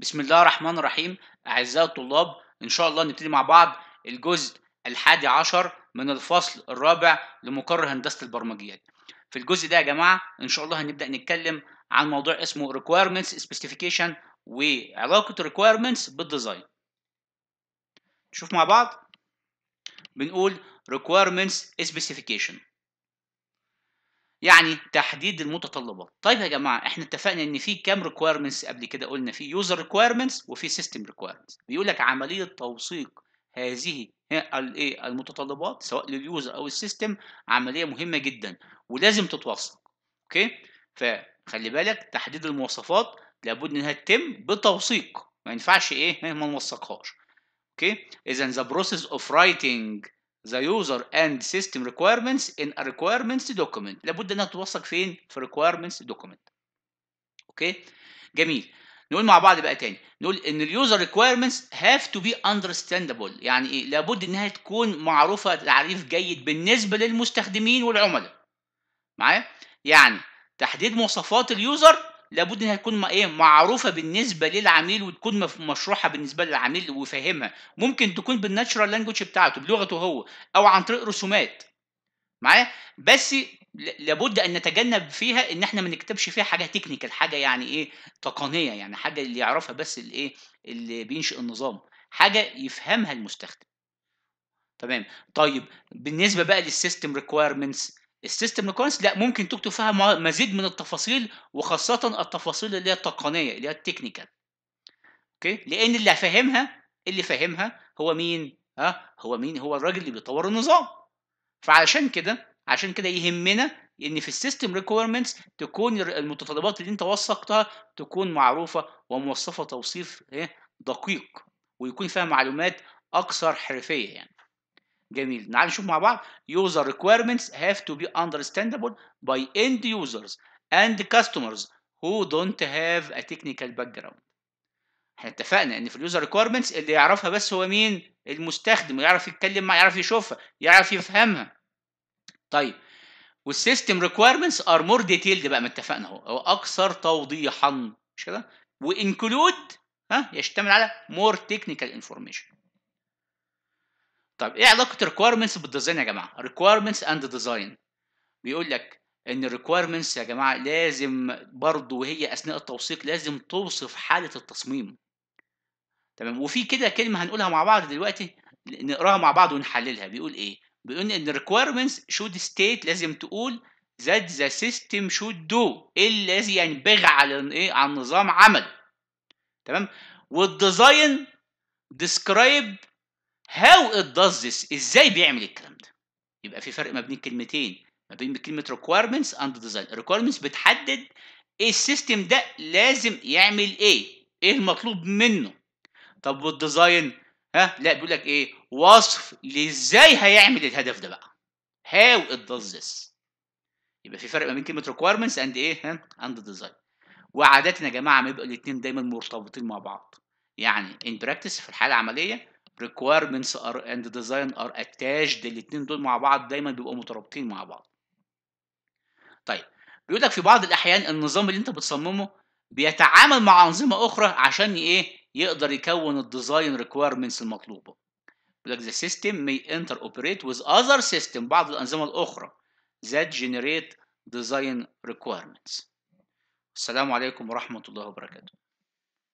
بسم الله الرحمن الرحيم أعزائي الطلاب إن شاء الله نبتدي مع بعض الجزء الحادي عشر من الفصل الرابع لمقر هندسة البرمجيات في الجزء ده يا جماعة إن شاء الله هنبدأ نتكلم عن موضوع اسمه requirements specification وعلاقة requirements بالديزاين نشوف مع بعض بنقول requirements specification يعني تحديد المتطلبات طيب يا جماعه احنا اتفقنا ان في كام ريكويرمنتس قبل كده قلنا في يوزر ريكويرمنتس وفي سيستم ريكويرمنتس بيقول لك عمليه توثيق هذه الايه المتطلبات سواء لليوزر او السيستم عمليه مهمه جدا ولازم تتوثق اوكي فخلي بالك تحديد المواصفات لابد انها تتم بتوثيق ما ينفعش ايه ما إيه، نوثقهاش اوكي اذا ذا بروسيس اوف رايتنج the user and system requirements in a requirements document لابد انها توثق فين في requirements document اوكي جميل نقول مع بعض بقى تاني نقول ان اليوزر ريكويرمنتس هاف تو بي understandable يعني ايه لابد انها تكون معروفه تعريف جيد بالنسبه للمستخدمين والعملاء معايا يعني تحديد مواصفات اليوزر لابد انها تكون ايه معروفه بالنسبه للعميل وتكون مشروحه بالنسبه للعميل وفاهمها ممكن تكون بالناتشرال لانجوج بتاعته بلغته هو او عن طريق رسومات معايا بس لابد ان نتجنب فيها ان احنا ما نكتبش فيها حاجه تكنيكال حاجه يعني ايه تقنيه يعني حاجه اللي يعرفها بس الايه اللي بينشئ النظام حاجه يفهمها المستخدم تمام طيب بالنسبه بقى للسيستم ريكويرمنتس السيستم ريكورنس لا ممكن تكتب فيها مزيد من التفاصيل وخاصه التفاصيل اللي هي التقنيه اللي هي التكنيكال اوكي لان اللي فاهمها اللي فاهمها هو مين ها هو مين هو الراجل اللي بيطور النظام فعشان كده عشان كده يهمنا ان في السيستم ريكويرمنتس تكون المتطلبات اللي انت وثقتها تكون معروفه وموصفه توصيف ايه دقيق ويكون فيها معلومات اكثر حرفيه يعني جميل تعال نشوف مع بعض يوزر ريكويرمنتس هاف تو بي اندرستاندبل باي اند يوزرز اند كاستمرز هو دونت هاف ا تكنيكال باك جراوند احنا اتفقنا ان في اليوزر ريكويرمنتس اللي يعرفها بس هو مين المستخدم يعرف يتكلم معاه يعرف يشوفها يعرف يفهمها طيب والسيستم ريكويرمنتس ار مور ديتيلد بقى ما اتفقنا اهو هو اكثر توضيحا مش كده وانكلود ها يشتمل على مور تكنيكال انفورميشن طب ايه علاقه requirements بالديزاين يا جماعه requirements and design بيقول لك ان requirements يا جماعه لازم برضه وهي اثناء التوثيق لازم توصف حاله التصميم تمام وفي كده كلمه هنقولها مع بعض دلوقتي نقراها مع بعض ونحللها بيقول ايه بيقول ان requirements should state لازم تقول that the system should do إيه الذي ينبغي على ايه على النظام عمل تمام والديزاين describe هاو ات داز ذس ازاي بيعمل الكلام ده يبقى في فرق ما بين كلمتين ما بين كلمه requirements اند ديزاين requirements بتحدد ايه السيستم ده لازم يعمل ايه ايه المطلوب منه طب والديزاين ها لا بيقول لك ايه وصف لازاي هيعمل الهدف ده بقى هاو ات داز ذس يبقى في فرق ما بين كلمه requirements اند ايه ها اند ديزاين وعادة يا جماعه بيبقى الاثنين دايما مرتبطين مع بعض يعني ان براكتس في الحاله العمليه requirements are and design are attached الاتنين دول مع بعض دايما بيبقوا مترابطين مع بعض طيب بيقول لك في بعض الاحيان النظام اللي انت بتصممه بيتعامل مع انظمه اخرى عشان ايه يقدر يكون الديزاين ريكويرمنتس المطلوبه بيقول لك the system may interoperate with other system بعض الانظمه الاخرى that generate design requirements السلام عليكم ورحمه الله وبركاته